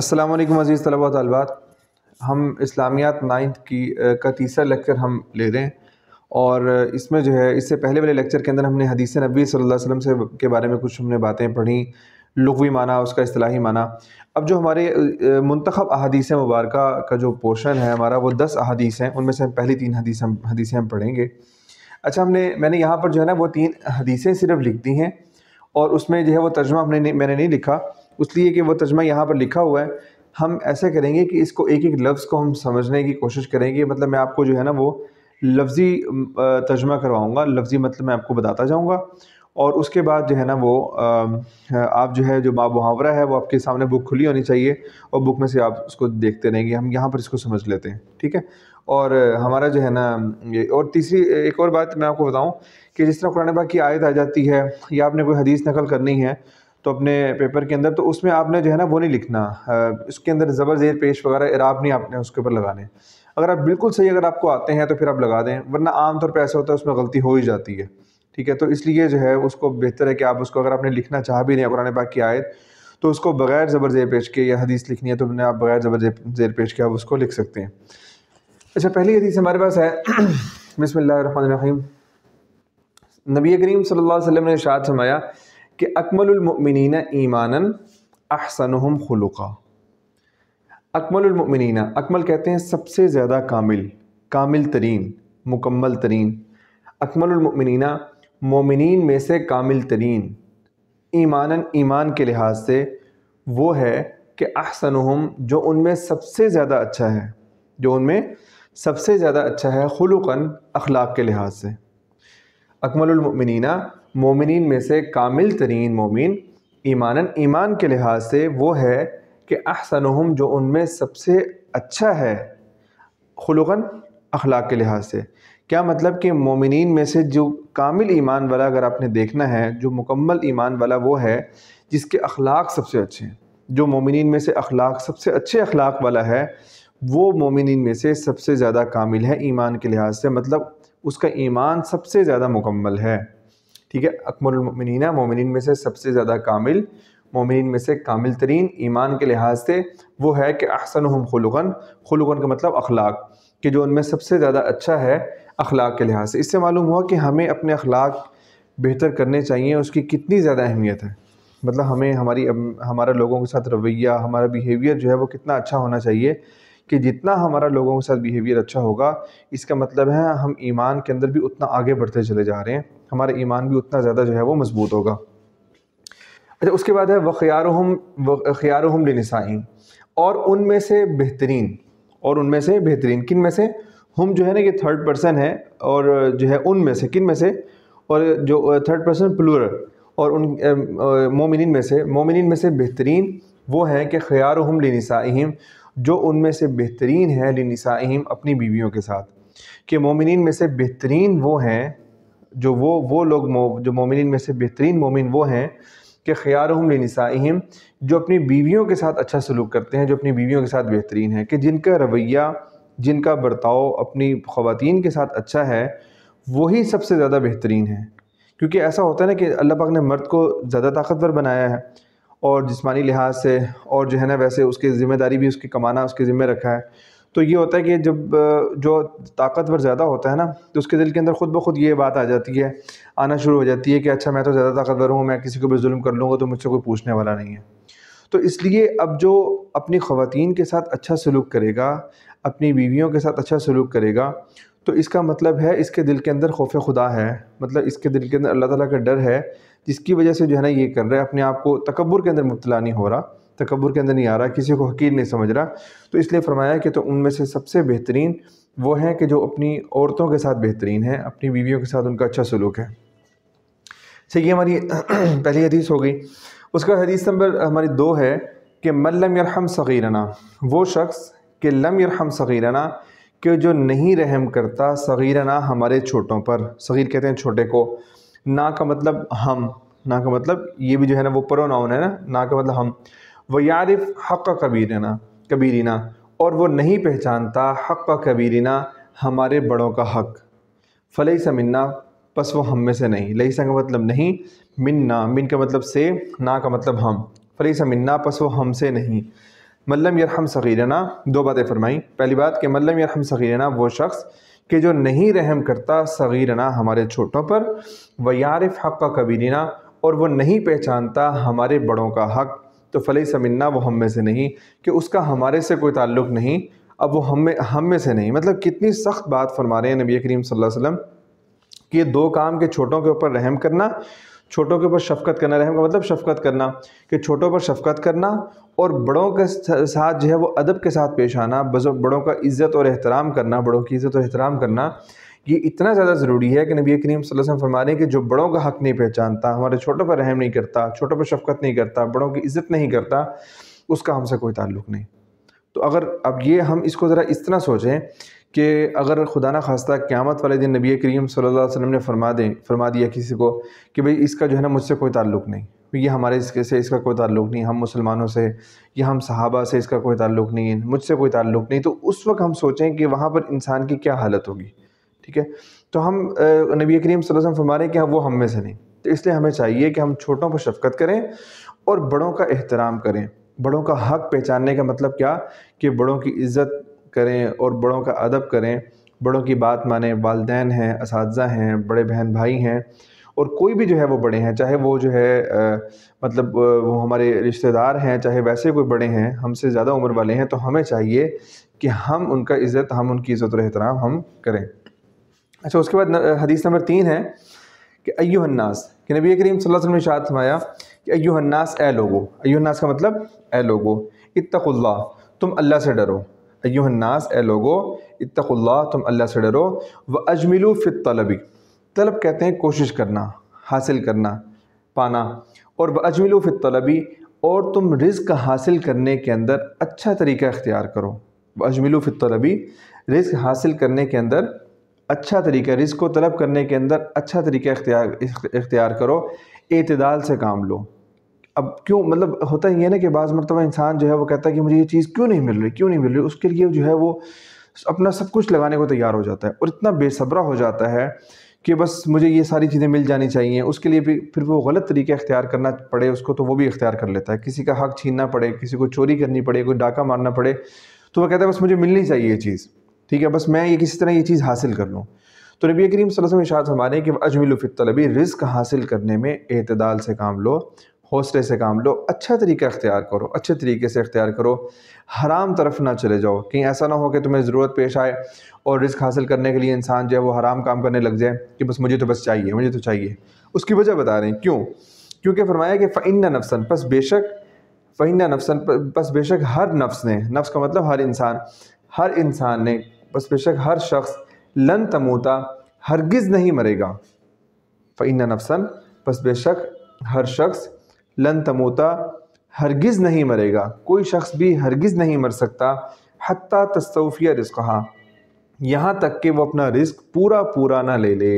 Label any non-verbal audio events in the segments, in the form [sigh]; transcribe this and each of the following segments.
अस्सलाम वालेकुम अज़ीज़ तलबा तलबात हम इस्लामियात नाइन्थ की का तीसरा लेक्चर हम ले रहे हैं और इसमें जो है इससे पहले वाले लेक्चर के अंदर हमने हदीस नबी सल्लल्लाहु अलैहि वसल्लम से के बारे में कुछ हमने बातें पढ़ी लघवी माना उसका असलाही माना अब जो हमारे मंतखब अहादीस मुबारक का जो पोर्शन है हमारा वो दस अहादीस हैं उनमें से हम पहली तीन हदीस हम हदीसें हम पढ़ेंगे अच्छा हमने मैंने यहाँ पर जो है ना वो तीन हदीसें सिर्फ लिख दी हैं और उसमें जो है वो तर्जमा हमने मैंने नहीं लिखा इसलिए कि वो तर्जमा यहाँ पर लिखा हुआ है हम ऐसे करेंगे कि इसको एक एक लफ्ज़ को हम समझने की कोशिश करेंगे मतलब मैं आपको जो है ना वो लफ्ज़ी तर्जमा करवाऊँगा लफ्ज़ी मतलब मैं आपको बताता जाऊँगा और उसके बाद जो है ना वो आप जो है जो बाब मुहावरा है वो आपके सामने बुक खुली होनी चाहिए और बुक में से आप उसको देखते रहेंगे हम यहाँ पर इसको समझ लेते हैं ठीक है और हमारा जो है ना ये और तीसरी एक और बात मैं आपको बताऊं कि जिस तरह कुरान पाक की आयत आ जाती है या आपने कोई हदीस नकल करनी है तो अपने पेपर के अंदर तो उसमें आपने जो है ना वो नहीं लिखना इसके अंदर ज़बर ज़ेर पेश वगैरह इराब नहीं आपने उसके ऊपर लगाने अगर आप बिल्कुल सही अगर आपको आते हैं तो फिर आप लगा दें वरना आमतौर पर ऐसा होता है उसमें गलती हो ही जाती है ठीक है तो इसलिए जो है उसको बेहतर है कि आप उसको अगर आपने लिखना चाह भी नहीं कुरान पाक की आयत तो उसको बगैर ज़बर ज़ेर पेश के या हदीस लिखनी है तो आप बगैर ज़बर ज़ेर पेश के आप उसको लिख सकते हैं अच्छा पहली हदीस हमारे पास है [clears throat] बिसमीम नबी करीम सल्लल्लाहु अलैहि वसल्लम ने शाद फरमाया कि अकमलमिन ईमान अहसन खलुका अकमलमिन अकमल कहते हैं सबसे ज़्यादा कामिल कामिल तरीन मुकम्मल तरीन अकमलमिन मोमिन में से कामिल तरीन ईमान ईमान के लिहाज से वो है कि अहसन जो उनमें सबसे ज़्यादा अच्छा है जो उनमें सबसे ज़्यादा अच्छा है खलुकन अखलाक के लिहाज से अकमलमिनना मोमिन में से कामिल तरीन मोमिन ईमान ईमान के लिहाज से वो है कि अहसन जो उनमें सबसे अच्छा है खलुगन अखलाक के लिहाज से क्या मतलब कि मोमिन में से जो कामिल ईमान वाला अगर आपने देखना है जो मुकम्मल ईमान वाला वो है जिसके अखलाक सबसे अच्छे हैं जो मोमिन में से अखलाक सबसे अच्छे अखलाक वाला है वो मोमिन में से सबसे ज़्यादा कामिल है ईमान के लिहाज से मतलब उसका ईमान सबसे ज़्यादा मुकम्मल है ठीक है अकमरमिन मोमिन में से सबसे ज़्यादा कामिल मोमिन में से कामिल तरीन ईमान के लिहाज से वो है कि अहसन हम खुलगन खुलगन का मतलब अखलाक कि जो उनमें सबसे ज़्यादा अच्छा है अखलाक के लिहाज से इससे मालूम हुआ कि हमें अपने अखलाक बेहतर करने चाहिए उसकी कितनी ज़्यादा अहमियत है मतलब हमें हमारी हमारा लोगों के साथ रवैया हमारा बिहेवियर जो है वो कितना अच्छा होना चाहिए कि जितना हमारा लोगों के साथ बिहेवियर अच्छा होगा इसका मतलब है हम ईमान के अंदर भी उतना आगे बढ़ते चले जा रहे हैं हमारा ईमान भी उतना ज़्यादा जो है वो मजबूत होगा अच्छा उसके बाद है वख्यार हम ख्यार हम लिनसाइन और उनमें से बेहतरीन और उनमें से बेहतरीन किन में से हम जो है ना ये थर्ड पर्सन है और जो है उनमें से किन में से और जो थर्ड पर्सन प्लूर और उन मोमिन में से मोमिन में से बेहतरीन वो हैं कि ख्यार हम लिनसाइम जो उनमें से बेहतरीन है लिनसाइम अपनी बीवियों के साथ कि मोमिन में से बेहतरीन वो हैं जो वो वो लोग मो, जो मोमिन में से बेहतरीन मोमिन वो हैं कि हम लिनसाइम जो अपनी बीवियों के साथ अच्छा सलूक करते हैं जो अपनी बीवियों के साथ बेहतरीन है कि जिनका रवैया जिनका बर्ताव अपनी ख़वातीन के साथ अच्छा है वही सबसे ज़्यादा बेहतरीन है क्योंकि ऐसा होता है ना कि अल्लाह पाक ने मर्द को ज़्यादा ताकतवर बनाया है और जिसमानी लिहाज से और जो है ना वैसे उसके ज़िम्मेदारी भी उसकी कमाना उसके ज़िम्मे रखा है तो ये होता है कि जब जो ताकतवर ज़्यादा होता है ना तो उसके दिल के अंदर ख़ुद ब खुद ये बात आ जाती है आना शुरू हो जाती है कि अच्छा मैं तो ज़्यादा ताकतवर हूँ मैं किसी को भी जुल्म कर लूँगा तो मुझसे कोई पूछने वाला नहीं है तो इसलिए अब जो अपनी ख़वान के साथ अच्छा सलूक करेगा अपनी बीवियों के साथ अच्छा सलूक करेगा तो इसका मतलब है इसके दिल के अंदर खौफ खुदा है मतलब इसके दिल के अंदर अल्लाह तला का डर है जिसकी वजह से जो है ना ये कर रहे हैं अपने आप को तकबर के अंदर मुबला नहीं हो रहा तकबर के अंदर नहीं आ रहा किसी को हकीर नहीं समझ रहा तो इसलिए फरमाया कि तो उनमें से सबसे बेहतरीन वो हैं कि जो अपनी औरतों के साथ बेहतरीन है अपनी बीवियों के साथ उनका अच्छा सलूक है सही हमारी [clears throat] पहली हदीस हो गई उसका हदीस नंबर हमारी दो है कि मल्लम यरहम सगीरना वो शख्स के लम यरहम सगीरना के जो नहीं रहम करता सगीरना हमारे छोटों पर सगीर कहते हैं छोटे को ना का मतलब हम ना का मतलब ये भी जो है ना वो प्रोनाउन है ना ना का मतलब हम व यारिफ हक़ कबीरना कबीरना और वो नहीं पहचानता हक़ कबीरना हमारे बड़ों का हक़ फ़लई समन्ना बस वो हम में से नहीं लई का मतलब नहीं मिन्ना मिन का मतलब से ना का मतलब हम फ़लई समन्ना बस वो हम से नहीं मल्लम यरहम सगीरना दो बातें फरमाई पहली बात कि मल्लम यरहम सगीरना वो शख्स कि जो नहीं रहम करता सगीरना हमारे छोटों पर व यारफ हक़ का कबीरना और वह नहीं पहचानता हमारे बड़ों का हक़ तो फ़ली समन्ना वो हम में से नहीं कि उसका हमारे से कोई ताल्लुक़ नहीं अब वो हम में हम में से नहीं मतलब कितनी सख्त बात फरमा रहे हैं नबी करीम सल्लल्लाहु अलैहि वसल्लम कि ये दो काम के छोटों के ऊपर रहम करना छोटों के ऊपर शफकत करना रहम का मतलब शफकत करना कि छोटों पर शफकत करना और बड़ों के साथ जो है वो अदब के साथ पेश आना बड़ों का इज़्ज़त और एहतराम करना बड़ों की इज़्ज़त और एहतराम करना ये इतना ज़्यादा ज़रूरी है कि नबी करीम वसम फरमा रहे हैं कि जो बड़ों का हक़ नहीं पहचानता हमारे छोटों पर रहम नहीं करता छोटों पर शफकत नहीं करता बड़ों की इज़्ज़त नहीं करता उसका हमसे कोई ताल्लुक नहीं तो अगर अब ये हम इसको ज़रा इस तरह सोचें कि अगर खुदा ना खास्ता क़्यामत वाले दिन नबी करीम सल्लल्लाहु अलैहि वसल्लम ने फरमा दें फरमा दिया किसी को कि भाई इसका जो है ना मुझसे कोई ताल्लुक़ नहीं ये हमारे इसके से इसका कोई ताल्लुक़ नहीं हम मुसलमानों से या हम सहाबा से इसका कोई ताल्लुक़ नहीं है मुझसे कोई ताल्लुक़ नहीं तो उस वक्त हम सोचें कि वहाँ पर इंसान की क्या हालत होगी ठीक है तो हम नबी करीम वसल्लम फरमा रहे हैं कि हम वो हम में से नहीं तो इसलिए हमें चाहिए कि हम छोटों पर शफकत करें और बड़ों का एहतराम करें बड़ों का हक पहचानने का मतलब क्या कि बड़ों की इज़्ज़त करें और बड़ों का अदब करें बड़ों की बात माने वालदेन हैं इस हैं बड़े बहन भाई हैं और कोई भी जो है वो बड़े हैं चाहे वो जो है आ, मतलब वो हमारे रिश्तेदार हैं चाहे वैसे कोई बड़े हैं हमसे ज़्यादा उम्र वाले हैं तो हमें चाहिए कि हम उनका इज़्ज़त हम उनकी इज़्ज़त और एहतराम हम करें अच्छा उसके बाद हदीस नंबर तीन है कि अयुन्नास कि नबी करीम सल्लल्लाहु अलैहि वसल्लम ने शाद फरमाया कि अयुहन्नास ए लोगो अयुहन्नास का मतलब ए लोगो इतकुल्ला तुम अल्लाह से डरो अयुहन्नास ए लोगो इतकुल्ला तुम अल्लाह से डरो व अजमिलू फित तलबी तलब कहते हैं कोशिश करना हासिल करना पाना और व अजमिलू फित तलबी और तुम रिज्क हासिल करने के अंदर अच्छा तरीका इख्तियार करो व अजमिलू फित तलबी रिज्क हासिल करने के अंदर अच्छा तरीका रिज़ को तलब करने के अंदर अच्छा तरीका इख्तियार करो अतदाल से काम लो अब क्यों मतलब होता ही है ना कि बाज़ मरतबा इंसान जो है वो कहता है कि मुझे ये चीज़ क्यों नहीं मिल रही क्यों नहीं मिल रही उसके लिए जो है वो अपना सब कुछ लगाने को तैयार हो जाता है और इतना बेसब्रा हो जाता है कि बस मुझे ये सारी चीज़ें मिल जानी चाहिए उसके लिए भी फिर वो गलत तरीके अख्तियार करना पड़े उसको तो वो भी अख्तियार कर लेता है किसी का हक छीनना पड़े किसी को चोरी करनी पड़े कोई डाका मारना पड़े तो वह कहता है बस मुझे मिलनी चाहिए ये चीज़ ठीक है बस मैं ये किसी तरह ये चीज़ हासिल कर लूँ तो नबी करीम वसल्लम इशात हमारे कि तलबी रिस्क हासिल करने में अतदाल से काम लो हौसले से काम लो अच्छा तरीका अख्तियार करो अच्छे तरीके से अख्तियार करो हराम तरफ ना चले जाओ कहीं ऐसा ना हो कि तुम्हें ज़रूरत पेश आए और रिस्क हासिल करने के लिए इंसान जो है वो हराम काम करने लग जाए कि बस मुझे तो बस चाहिए मुझे तो चाहिए उसकी वजह बता रहे हैं क्यों क्योंकि फरमाया कि फ़ैन नफसन बस बेशक फ़ैन नफसन बस बेशक हर नफ्स ने नफ्स का मतलब हर इंसान हर इंसान ने बस बेशक हर शख्स लन तमोता हरगिज़ नहीं मरेगा फ़ैन नफसन बस बेशक हर शख्स लन तमोता हरगिज़ नहीं मरेगा कोई शख्स भी हरगिज़ नहीं मर सकता हती रिस्क हाँ यहाँ तक कि वो अपना रिस्क पूरा पूरा ना ले ले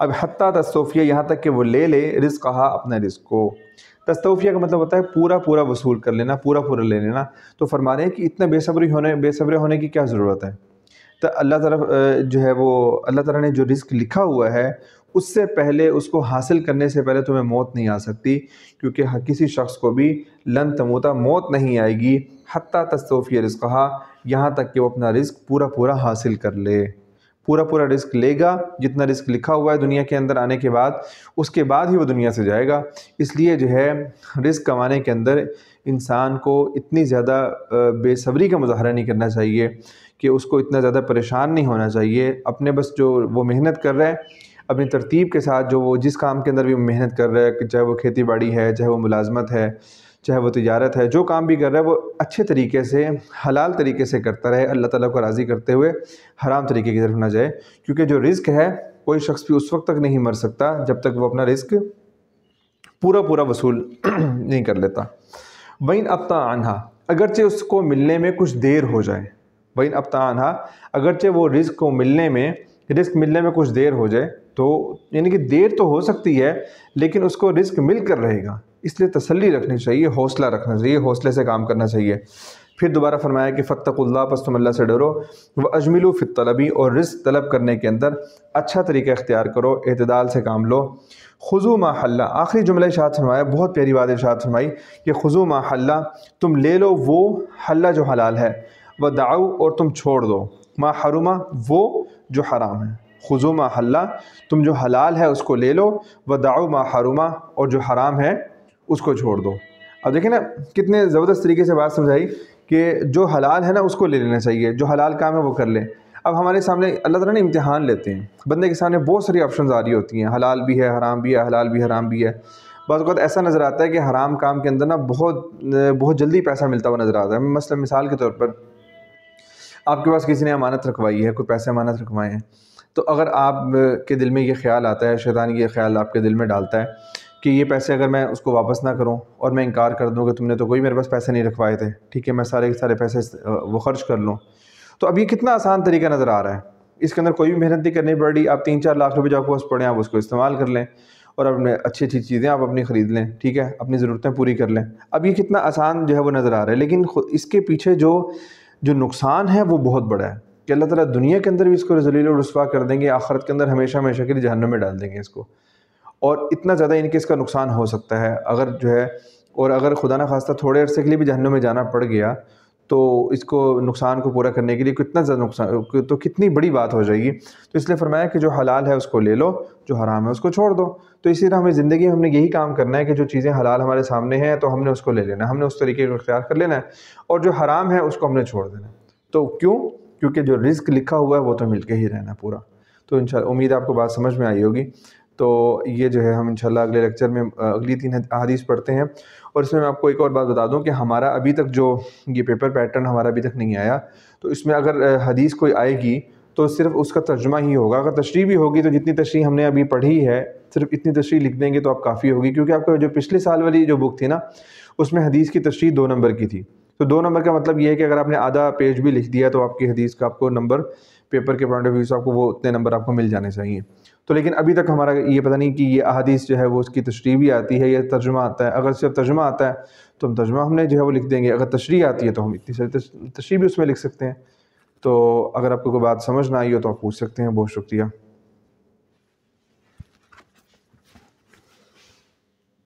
अब हती तस्तूफ़िया यहाँ तक कि वो ले ले रिस्क कहा अपने रिस्क को तस्तूफ़िया का मतलब होता है पूरा पूरा वसूल कर लेना पूरा पूरा ले लेना तो फरमा रहे हैं कि इतना बेसब्री होने बेसब्रे होने की क्या ज़रूरत है तो अल्लाह तरफ जो है वो अल्लाह ताला ने जो रिस्क लिखा हुआ है उससे पहले उसको हासिल करने से पहले तुम्हें मौत नहीं आ सकती क्योंकि हर किसी शख्स को भी लन तमोता मौत नहीं आएगी हती तस्तोफ़ी रिस्क कहा यहाँ तक कि वो अपना रिस्क पूरा पूरा हासिल कर ले पूरा पूरा रिस्क लेगा जितना रिस्क लिखा हुआ है दुनिया के अंदर आने के बाद उसके बाद ही वो दुनिया से जाएगा इसलिए जो है रिस्क कमाने के अंदर इंसान को इतनी ज़्यादा बेसब्री का मुजाहरा नहीं करना चाहिए कि उसको इतना ज़्यादा परेशान नहीं होना चाहिए अपने बस जो वो मेहनत कर रहा है अपनी तरतीब के साथ जो वो जिस काम के अंदर भी मेहनत कर रहा है चाहे वो खेती बाड़ी है चाहे वो मुलाजमत है चाहे वो तजारत है जो काम भी कर रहा है वो अच्छे तरीके से हलाल तरीके से करता रहे अल्लाह ताला को राज़ी करते हुए हराम तरीके की तरफ ना जाए क्योंकि जो रिस्क है कोई शख्स भी उस वक्त तक नहीं मर सकता जब तक वो अपना रिस्क पूरा पूरा वसूल [clears throat] नहीं कर लेता वहीं अब आनहा अगरचे उसको मिलने में कुछ देर हो जाए वहीं अब अगरचे वो रिस्क को मिलने में रिस्क मिलने में कुछ देर हो जाए तो यानी कि देर तो हो सकती है लेकिन उसको रिस्क मिल कर रहेगा इसलिए तसल्ली रखनी चाहिए हौसला रखना चाहिए हौसले से काम करना चाहिए फिर दोबारा फरमाया कि फ़तकुल्ला पस तुम अल्लाह से डरो व अजमिलू फित तलबी और रिस्क तलब करने के अंदर अच्छा तरीका इख्तियार करो अतदाल से काम लो खुजू माहल्ला आखिरी जुमला इशात फरमाया बहुत प्यारी बात शाद फरमाई कि खुजू माहल्ला तुम ले लो वो हल्ला जो हलाल है व दाऊ और तुम छोड़ दो माँ हरुमा वो जो हराम है खुजो मा हल्ला तुम जो हलाल है उसको ले लो व दाऊ माँ हरुमा और जो हराम है उसको छोड़ दो अब देखिए ना कितने ज़बरदस्त तरीके से बात समझाई कि जो हलाल है ना उसको ले लेना चाहिए जो हलाल काम है वो कर ले अब हमारे सामने अल्लाह ताला ने इम्तहान लेते हैं बंदे के सामने बहुत सारी ऑप्शन आ रही होती हैं हलाल भी है हराम भी है हलाल भी हराम भी है बस वक्त ऐसा नज़र आता है कि हराम काम के अंदर ना बहुत बहुत जल्दी पैसा मिलता हुआ नज़र आता है मसला मिसाल के तौर पर आपके पास किसी ने अमानत रखवाई है कोई पैसे अमानत रखवाए हैं तो अगर आप के दिल में ये ख्याल आता है शैतान ये ख्याल आपके दिल में डालता है कि ये पैसे अगर मैं उसको वापस ना करूं और मैं इनकार कर दूं कि तुमने तो कोई मेरे पास पैसे नहीं रखवाए थे ठीक है मैं सारे के सारे पैसे वो खर्च कर लूँ तो अब ये कितना आसान तरीका नज़र आ रहा है इसके अंदर कोई भी मेहनत नहीं करनी पड़ रही आप तीन चार लाख रुपये जो आपको पड़े आप उसको इस्तेमाल कर लें और अपने अच्छी अच्छी चीज़ें आप अपनी ख़रीद लें ठीक है अपनी ज़रूरतें पूरी कर लें अब ये कितना आसान जो है वो नज़र आ रहा है लेकिन इसके पीछे जो जो नुकसान है वो बहुत बड़ा है कि अल्लाह ताला दुनिया के अंदर भी इसको जलील और रसवा कर देंगे आखरत के अंदर हमेशा हमेशा के लिए जहनों में डाल देंगे इसको और इतना ज़्यादा इनके इसका नुकसान हो सकता है अगर जो है और अगर खुदा न खास्ता थोड़े अरसे के लिए भी जहनों में जाना पड़ गया तो इसको नुकसान को पूरा करने के लिए कितना ज़्यादा नुकसान तो कितनी बड़ी बात हो जाएगी तो इसलिए फरमाया कि जो हलाल है उसको ले लो जो हराम है उसको छोड़ दो तो इसी तरह हमें ज़िंदगी में हमने यही काम करना है कि जो चीज़ें हलाल हमारे सामने हैं तो हमने उसको ले लेना हमने उस तरीके को इख्तियार कर लेना है और जो हराम है उसको हमने छोड़ देना तो क्यों क्योंकि जो रिस्क लिखा हुआ है वो तो मिल के ही रहना पूरा तो इन उम्मीद आपको बात समझ में आई होगी तो ये जो है हम इंशाल्लाह अगले लेक्चर में अगली तीन हदीस पढ़ते हैं और इसमें मैं आपको एक और बात बता दूं कि हमारा अभी तक जो ये पेपर पैटर्न हमारा अभी तक नहीं आया तो इसमें अगर हदीस कोई आएगी तो सिर्फ उसका तर्जमा ही होगा अगर तशरी भी होगी तो जितनी तशरी हमने अभी पढ़ी है सिर्फ इतनी तशरी लिख देंगे तो आप काफ़ी होगी क्योंकि आपका जो पिछले साल वाली जो बुक थी ना उसमें हदीस की तशरी दो नंबर की थी तो दो नंबर का मतलब ये है कि अगर आपने आधा पेज भी लिख दिया तो आपकी हदीस का आपको नंबर पेपर के पॉइंट ऑफ व्यू से आपको वो उतने नंबर आपको मिल जाने चाहिए तो लेकिन अभी तक हमारा ये पता नहीं कि ये अहदीस जो है वो उसकी तशरी भी आती है या तर्जमा आता है अगर सिर्फ तर्जमा आता है तो हम तर्जमा हमने जो है वो लिख देंगे अगर तशरी आती है तो हम इतनी सारी तशरी भी उसमें लिख सकते हैं तो अगर आपको कोई बात समझ ना आई हो तो आप पूछ सकते हैं बहुत शुक्रिया